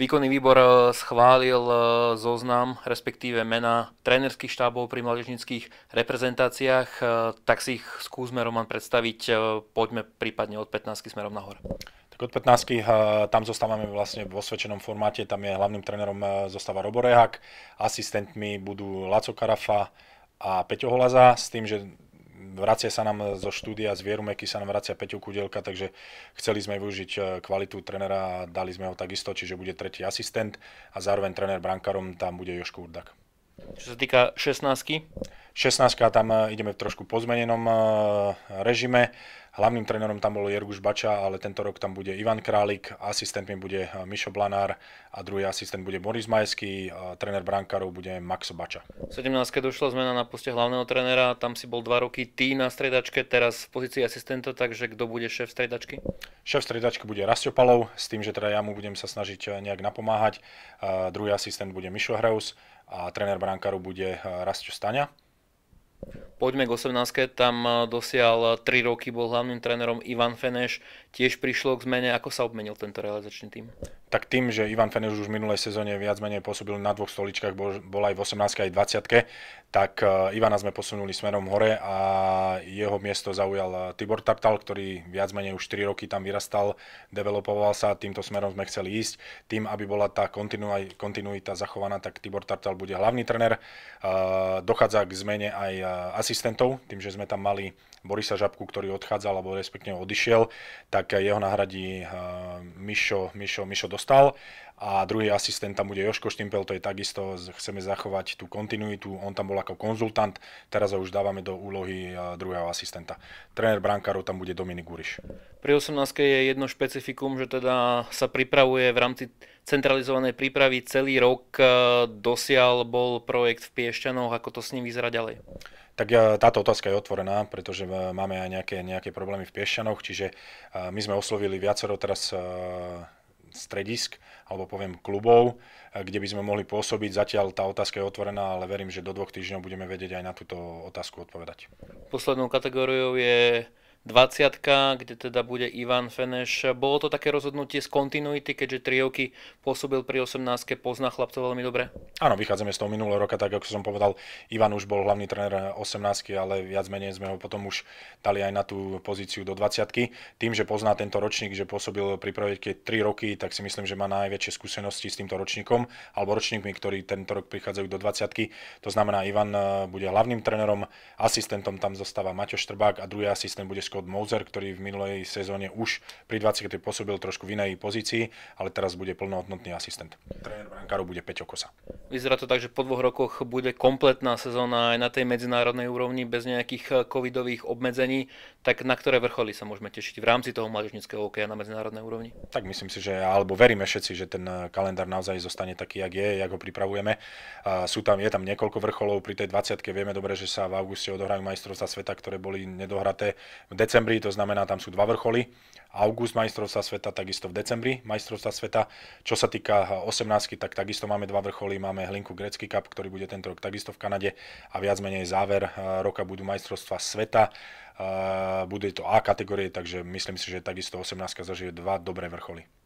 Výkonný výbor e, schválil e, zoznam, respektíve mena trénerských štábov pri mladežnických reprezentáciách. E, tak si ich skúsme, Roman, predstaviť. Poďme prípadne od 15 smerom nahor. Tak od 15 tam zostávame vlastne v osvedčenom formáte. Tam je hlavným trénerom zostáva Roborehak, Asistentmi budú Laco Karafa a Peťo Holaza s tým, že vracia sa nám zo štúdia z Vierumeky, sa nám vracia Peťo Kudelka, takže chceli sme využiť e, kvalitu trenera a dali sme ho takisto, čiže bude tretí asistent a zároveň trener brankárom tam bude Joško Urdak. Čo sa týka 16 16 tam e, ideme v trošku pozmenenom e, režime. Hlavným trénerom tam bol Jerguš Bača, ale tento rok tam bude Ivan Králik, asistentmi bude eh, Mišo Blanár a druhý asistent bude Boris Majský, tréner brankárov bude Max Bača. V 17. došla zmena na poste hlavného trénera, tam si bol dva roky ty na stredačke, teraz v pozícii asistenta, takže kto bude šéf stredačky? Šéf stredačky bude Rastopalov, s tým, že teda ja mu budem sa snažiť eh, nejak napomáhať. Druhý asistent bude Mišo Hreus a tréner brankárov bude eh, Rastio Staňa. Poďme k 18. Tam e, dosial 3 e, roky, bol hlavným trénerom Ivan Feneš. Tiež prišlo k zmene. Ako sa obmenil tento realizačný tým? Tak tým, že Ivan Feneš už v minulej sezóne viac menej pôsobil na dvoch stoličkách, bol, bol aj v 18. aj 20. tak e, Ivana sme posunuli smerom hore a jeho miesto zaujal Tibor Tartal, ktorý viac menej už 3 roky tam vyrastal, developoval sa, týmto smerom sme chceli ísť. Tým, aby bola tá kontinuita zachovaná, tak Tibor Tartal bude hlavný tréner. Dochádza k zmene aj asi asistentov, tým, že sme tam mali Borisa Žabku, ktorý odchádzal, alebo respektíve odišiel, tak jeho nahradí eh, Mišo, Mišo, Mišo dostal a druhý asistent tam bude Joško Štimpel, to je takisto, chceme zachovať tú kontinuitu, on tam bol ako konzultant, teraz ho už dávame do úlohy e, druhého asistenta. Tréner brankárov tam bude Dominik Guriš. Pri 18 je jedno špecifikum, že teda sa pripravuje v rámci centralizovanej prípravy celý rok e, dosial bol projekt v Piešťanoch, ako to s ním vyzerá ďalej? Tak e, táto otázka je otvorená, pretože máme aj nejaké, nejaké problémy v Piešťanoch, čiže my sme oslovili viacero teraz stredisk alebo poviem klubov, eh, kde by sme mohli pôsobiť. Zatiaľ tá otázka je otvorená, ale verím, že do dvoch týždňov budeme vedieť aj na túto otázku odpovedať. Poslednou kategóriou je 20, kde teda bude Ivan Feneš. Bolo to také rozhodnutie z kontinuity, keďže roky pôsobil pri 18 pozná chlapcov veľmi dobre? Áno, vychádzame z toho minulého roka, tak ako som povedal, Ivan už bol hlavný tréner 18 ale viac menej sme ho potom už dali aj na tú pozíciu do 20 Tým, že pozná tento ročník, že pôsobil pri projekte 3 roky, tak si myslím, že má najväčšie skúsenosti s týmto ročníkom, alebo ročníkmi, ktorí tento rok prichádzajú do 20 To znamená, Ivan eh, bude hlavným trénerom, asistentom tam zostáva Maťo Štrbák a druhý asistent bude Scott Moser, ktorý v minulej sezóne už pri 20 pôsobil trošku v inej pozícii, ale teraz bude plnohodnotný asistent. Tréner brankárov bude Peťo Kosa. Vyzerá to tak, že po dvoch rokoch bude kompletná sezóna aj na tej medzinárodnej úrovni bez nejakých eh, covidových obmedzení. Tak na ktoré vrcholy sa môžeme tešiť v rámci toho mladežnického hokeja na medzinárodnej úrovni? Tak myslím si, že alebo veríme všetci, že ten eh, kalendár naozaj zostane taký, jak je, ako ho pripravujeme. Sú tam, je tam niekoľko vrcholov pri tej 20 Vieme dobre, že sa v auguste odohrajú majstrovstvá sveta, ktoré boli nedohraté v decembri, to znamená, tam sú dva vrcholy. August majstrovstva sveta, takisto v decembri majstrovstva sveta. Čo sa týka 18, tak takisto máme dva vrcholy. Máme Hlinku Grecký Cup, ktorý bude tento rok takisto v Kanade a viac menej záver eh, roka budú majstrovstva sveta. Eh, bude to A kategórie, takže myslím si, že takisto 18 zažije dva dobré vrcholy.